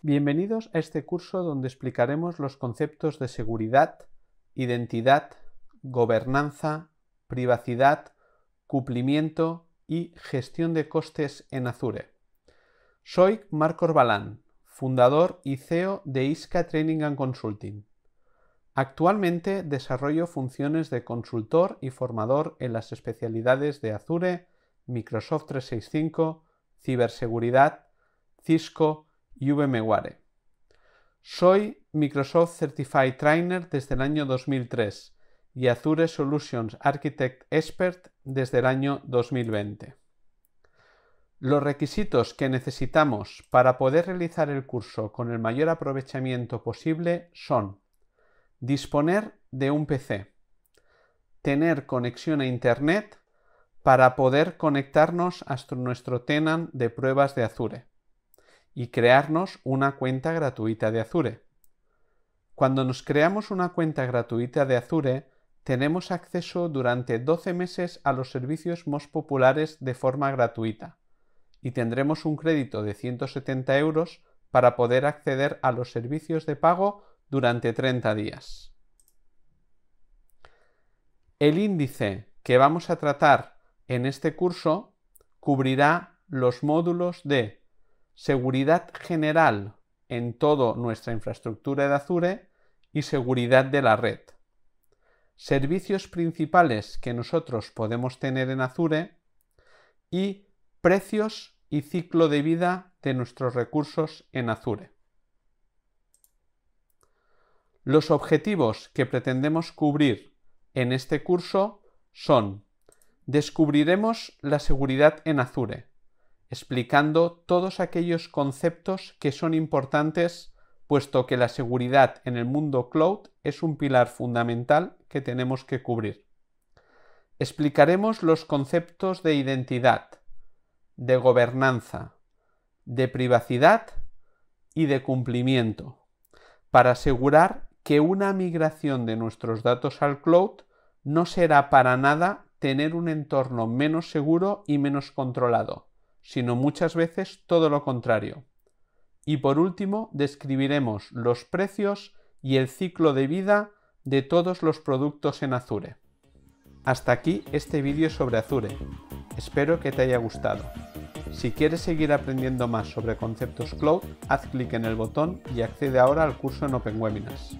Bienvenidos a este curso donde explicaremos los conceptos de seguridad, identidad, gobernanza, privacidad, cumplimiento y gestión de costes en Azure. Soy Marco Balán, fundador y CEO de ISCA Training and Consulting. Actualmente desarrollo funciones de consultor y formador en las especialidades de Azure, Microsoft 365, ciberseguridad, Cisco, soy Microsoft Certified Trainer desde el año 2003 y Azure Solutions Architect Expert desde el año 2020. Los requisitos que necesitamos para poder realizar el curso con el mayor aprovechamiento posible son disponer de un PC, tener conexión a Internet para poder conectarnos a nuestro tenant de pruebas de Azure, y crearnos una cuenta gratuita de Azure. Cuando nos creamos una cuenta gratuita de Azure, tenemos acceso durante 12 meses a los servicios más populares de forma gratuita y tendremos un crédito de 170 euros para poder acceder a los servicios de pago durante 30 días. El índice que vamos a tratar en este curso cubrirá los módulos de seguridad general en toda nuestra infraestructura de Azure y seguridad de la red. Servicios principales que nosotros podemos tener en Azure y precios y ciclo de vida de nuestros recursos en Azure. Los objetivos que pretendemos cubrir en este curso son descubriremos la seguridad en Azure, explicando todos aquellos conceptos que son importantes, puesto que la seguridad en el mundo cloud es un pilar fundamental que tenemos que cubrir. Explicaremos los conceptos de identidad, de gobernanza, de privacidad y de cumplimiento, para asegurar que una migración de nuestros datos al cloud no será para nada tener un entorno menos seguro y menos controlado, sino muchas veces todo lo contrario. Y por último, describiremos los precios y el ciclo de vida de todos los productos en Azure. Hasta aquí este vídeo sobre Azure. Espero que te haya gustado. Si quieres seguir aprendiendo más sobre conceptos cloud, haz clic en el botón y accede ahora al curso en Open Webinars.